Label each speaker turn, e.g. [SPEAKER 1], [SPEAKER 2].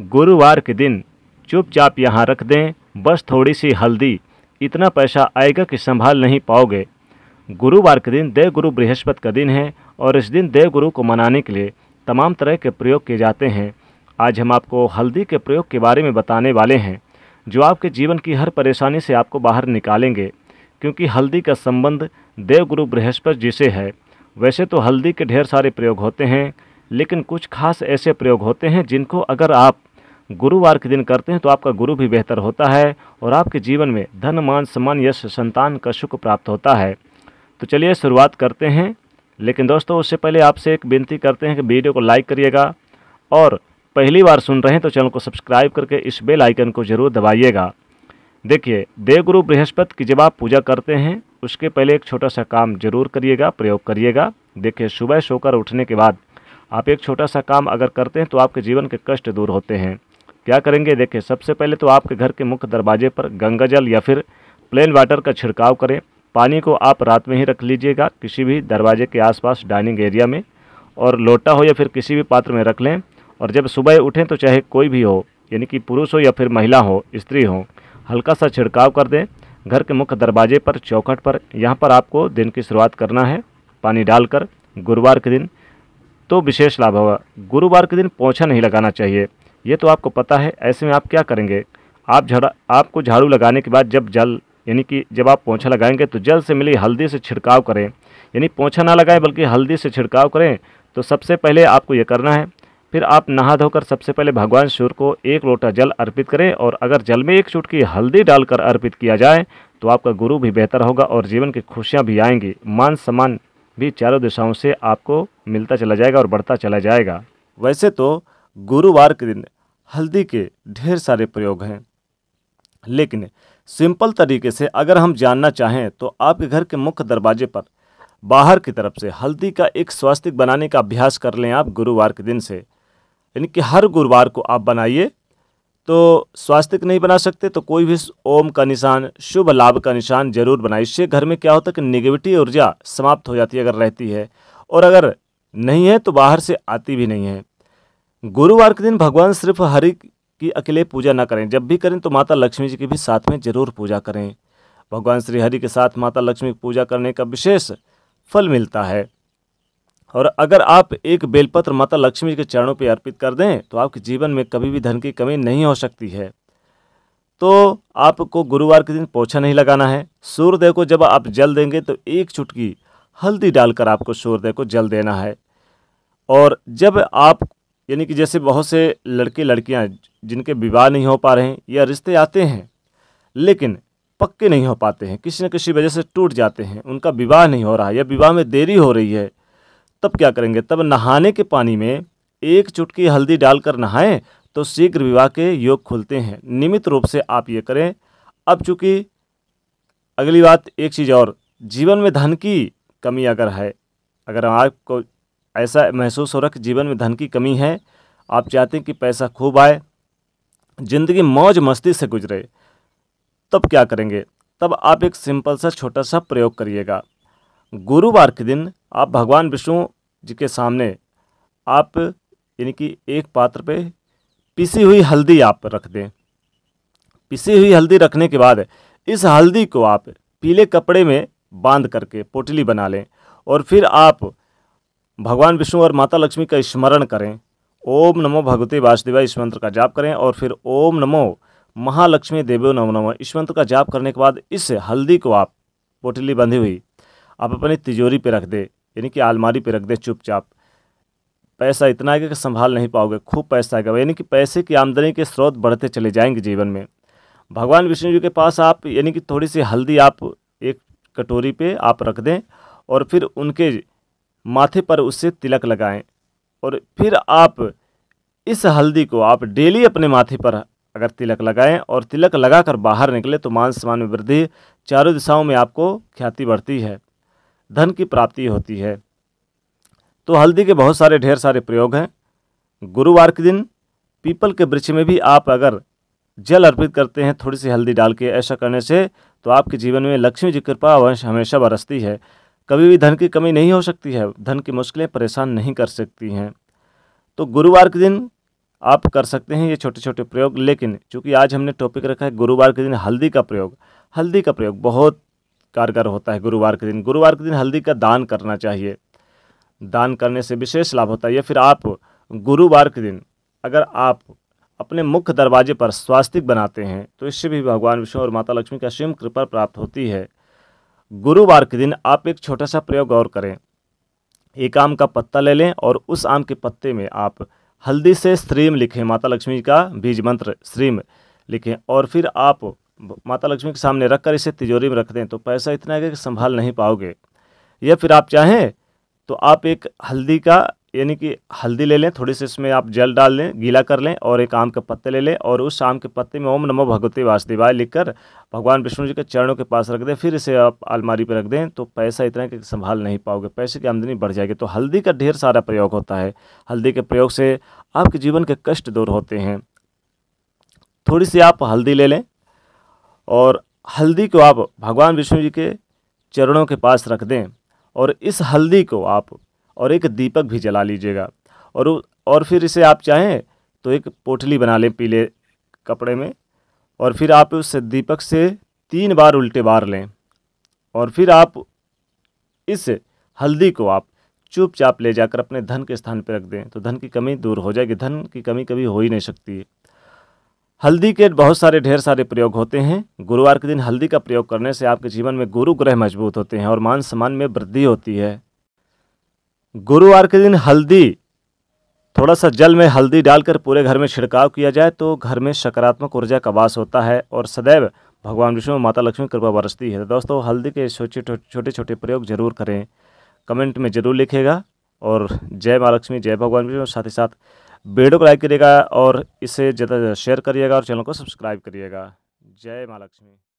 [SPEAKER 1] गुरुवार के दिन चुपचाप यहाँ रख दें बस थोड़ी सी हल्दी इतना पैसा आएगा कि संभाल नहीं पाओगे गुरुवार के दिन देव गुरु बृहस्पति का दिन है और इस दिन देव गुरु को मनाने के लिए तमाम तरह के प्रयोग किए जाते हैं आज हम आपको हल्दी के प्रयोग के बारे में बताने वाले हैं जो आपके जीवन की हर परेशानी से आपको बाहर निकालेंगे क्योंकि हल्दी का संबंध देवगुरु बृहस्पति जी से है वैसे तो हल्दी के ढेर सारे प्रयोग होते हैं लेकिन कुछ खास ऐसे प्रयोग होते हैं जिनको अगर आप गुरुवार के दिन करते हैं तो आपका गुरु भी बेहतर होता है और आपके जीवन में धन मान सम्मान यश संतान का सुख प्राप्त होता है तो चलिए शुरुआत करते हैं लेकिन दोस्तों उससे पहले आपसे एक विनती करते हैं कि वीडियो को लाइक करिएगा और पहली बार सुन रहे हैं तो चैनल को सब्सक्राइब करके इस बेल आइकन को ज़रूर दबाइएगा देखिए देवगुरु बृहस्पति की जब आप पूजा करते हैं उसके पहले एक छोटा सा काम जरूर करिएगा प्रयोग करिएगा देखिए सुबह सोकर उठने के बाद आप एक छोटा सा काम अगर करते हैं तो आपके जीवन के कष्ट दूर होते हैं क्या करेंगे देखें सबसे पहले तो आपके घर के मुख्य दरवाजे पर गंगा जल या फिर प्लेन वाटर का छिड़काव करें पानी को आप रात में ही रख लीजिएगा किसी भी दरवाजे के आसपास डाइनिंग एरिया में और लोटा हो या फिर किसी भी पात्र में रख लें और जब सुबह उठें तो चाहे कोई भी हो यानी कि पुरुष हो या फिर महिला हो स्त्री हो हल्का सा छिड़काव कर दें घर के मुख्य दरवाजे पर चौखट पर यहाँ पर आपको दिन की शुरुआत करना है पानी डालकर गुरुवार के दिन तो विशेष लाभ होगा गुरुवार के दिन पोछा नहीं लगाना चाहिए ये तो आपको पता है ऐसे में आप क्या करेंगे आप झड़ा आपको झाड़ू लगाने के बाद जब जल यानी कि जब आप पोछा लगाएंगे तो जल से मिली हल्दी से छिड़काव करें यानी पोछा ना लगाएं बल्कि हल्दी से छिड़काव करें तो सबसे पहले आपको ये करना है फिर आप नहा धोकर सबसे पहले भगवान सूर्य को एक लोटा जल अर्पित करें और अगर जल में एक चुटकी हल्दी डालकर अर्पित किया जाए तो आपका गुरु भी बेहतर होगा और जीवन की खुशियाँ भी आएंगी मान सम्मान भी चारों दिशाओं से आपको मिलता चला जाएगा और बढ़ता चला जाएगा वैसे तो गुरुवार के दिन हल्दी के ढेर सारे प्रयोग हैं लेकिन सिंपल तरीके से अगर हम जानना चाहें तो आपके घर के मुख्य दरवाजे पर बाहर की तरफ से हल्दी का एक स्वास्थ्य बनाने का अभ्यास कर लें आप गुरुवार के दिन से यानी कि हर गुरुवार को आप बनाइए तो स्वास्तिक नहीं बना सकते तो कोई भी ओम का निशान शुभ लाभ का निशान जरूर बनाए इससे घर में क्या होता है कि निगेटिव ऊर्जा समाप्त हो जाती है अगर रहती है और अगर नहीं है तो बाहर से आती भी नहीं है गुरुवार के दिन भगवान सिर्फ हरि की अकेले पूजा ना करें जब भी करें तो माता लक्ष्मी जी की भी साथ में जरूर पूजा करें भगवान श्री हरि के साथ माता लक्ष्मी की पूजा करने का विशेष फल मिलता है और अगर आप एक बेलपत्र माता लक्ष्मी के चरणों पर अर्पित कर दें तो आपके जीवन में कभी भी धन की कमी नहीं हो सकती है तो आपको गुरुवार के दिन पोछा नहीं लगाना है सूर्यदेव को जब आप जल देंगे तो एक चुटकी हल्दी डालकर आपको सूर्यदेव को जल देना है और जब आप यानी कि जैसे बहुत से लड़के लड़कियां जिनके विवाह नहीं हो पा रहे हैं या रिश्ते आते हैं लेकिन पक्के नहीं हो पाते हैं किसी न किसी वजह से टूट जाते हैं उनका विवाह नहीं हो रहा है या विवाह में देरी हो रही है तब क्या करेंगे तब नहाने के पानी में एक चुटकी हल्दी डालकर नहाएं तो शीघ्र विवाह के योग खुलते हैं नियमित रूप से आप ये करें अब चूँकि अगली बात एक चीज़ और जीवन में धन की कमी अगर है अगर आपको ऐसा महसूस हो रहा कि जीवन में धन की कमी है आप चाहते हैं कि पैसा खूब आए ज़िंदगी मौज मस्ती से गुजरे तब क्या करेंगे तब आप एक सिंपल सा छोटा सा प्रयोग करिएगा गुरुवार के दिन आप भगवान विष्णु जी के सामने आप यानी कि एक पात्र पे पिसी हुई हल्दी आप रख दें पिसी हुई हल्दी रखने के बाद इस हल्दी को आप पीले कपड़े में बांध करके पोटली बना लें और फिर आप भगवान विष्णु और माता लक्ष्मी का स्मरण करें ओम नमो भगवते वासुदेवाय इस मंत्र का जाप करें और फिर ओम नमो महालक्ष्मी देवो नमो नमो इस मंत्र का जाप करने के बाद इस हल्दी को आप पोटली बंधी हुई आप अपनी तिजोरी पर रख दें यानी कि आलमारी पे रख दें चुपचाप पैसा इतना आएगा कि संभाल नहीं पाओगे खूब पैसा आएगा यानी कि पैसे की आमदनी के स्रोत बढ़ते चले जाएंगे जीवन में भगवान विष्णु जी के पास आप यानी कि थोड़ी सी हल्दी आप एक कटोरी पे आप रख दें और फिर उनके माथे पर उससे तिलक लगाएं और फिर आप इस हल्दी को आप डेली अपने माथे पर अगर तिलक लगाएं और तिलक लगाकर बाहर निकले तो मान सम्मान में वृद्धि चारों दिशाओं में आपको ख्याति बढ़ती है धन की प्राप्ति होती है तो हल्दी के बहुत सारे ढेर सारे प्रयोग हैं गुरुवार के दिन पीपल के वृक्ष में भी आप अगर जल अर्पित करते हैं थोड़ी सी हल्दी डाल के ऐसा करने से तो आपके जीवन में लक्ष्मी जी कृपा वंश हमेशा बरसती है कभी भी धन की कमी नहीं हो सकती है धन की मुश्किलें परेशान नहीं कर सकती हैं तो गुरुवार के दिन आप कर सकते हैं ये छोटे छोटे प्रयोग लेकिन चूँकि आज हमने टॉपिक रखा है गुरुवार के दिन हल्दी का प्रयोग हल्दी का प्रयोग बहुत कारगर होता है गुरुवार के दिन गुरुवार के दिन हल्दी का दान करना चाहिए दान करने से विशेष लाभ होता है या फिर आप गुरुवार के दिन अगर आप अपने मुख्य दरवाजे पर स्वास्तिक बनाते हैं तो इससे भी भगवान विष्णु और माता लक्ष्मी का शिव कृपा प्राप्त होती है गुरुवार के दिन आप एक छोटा सा प्रयोग और करें एक आम का पत्ता ले लें और उस आम के पत्ते में आप हल्दी से श्रीम लिखें माता लक्ष्मी का बीज मंत्र श्रीम लिखें और फिर आप माता लक्ष्मी के सामने रखकर इसे तिजोरी में रख दें तो पैसा इतना है कि संभाल नहीं पाओगे या फिर आप चाहें तो आप एक हल्दी का यानी कि हल्दी ले लें थोड़ी सी इसमें आप जल डाल लें गीला कर लें और एक आम के पत्ते ले लें और उस आम के पत्ते में ओम नमो भगवती वासुदेवाय लिखकर भगवान विष्णु जी के चरणों के पास रख दें फिर इसे आप अलमारी पर रख दें तो पैसा इतना कि संभाल नहीं पाओगे पैसे की आमदनी बढ़ जाएगी तो हल्दी का ढेर सारा प्रयोग होता है हल्दी के प्रयोग से आपके जीवन के कष्ट दूर होते हैं थोड़ी सी आप हल्दी ले लें और हल्दी को आप भगवान विष्णु जी के चरणों के पास रख दें और इस हल्दी को आप और एक दीपक भी जला लीजिएगा और और फिर इसे आप चाहें तो एक पोटली बना लें पीले कपड़े में और फिर आप उस दीपक से तीन बार उल्टे बार लें और फिर आप इस हल्दी को आप चुपचाप ले जाकर अपने धन के स्थान पर रख दें तो धन की कमी दूर हो जाएगी धन की कमी कभी हो ही नहीं सकती हल्दी के बहुत सारे ढेर सारे प्रयोग होते हैं गुरुवार के दिन हल्दी का प्रयोग करने से आपके जीवन में गुरु ग्रह मजबूत होते हैं और मान सम्मान में वृद्धि होती है गुरुवार के दिन हल्दी थोड़ा सा जल में हल्दी डालकर पूरे घर में छिड़काव किया जाए तो घर में सकारात्मक ऊर्जा का वास होता है और सदैव भगवान विष्णु माता लक्ष्मी कृपा बरसती है तो दोस्तों हल्दी के छोटे छोटे छोटे प्रयोग जरूर करें कमेंट में ज़रूर लिखेगा और जय माँ लक्ष्मी जय भगवान विष्णु साथ ही साथ वीडियो को लाइक करिएगा और इसे ज़्यादा से ज़्यादा शेयर करिएगा और चैनल को सब्सक्राइब करिएगा जय महालक्ष्मी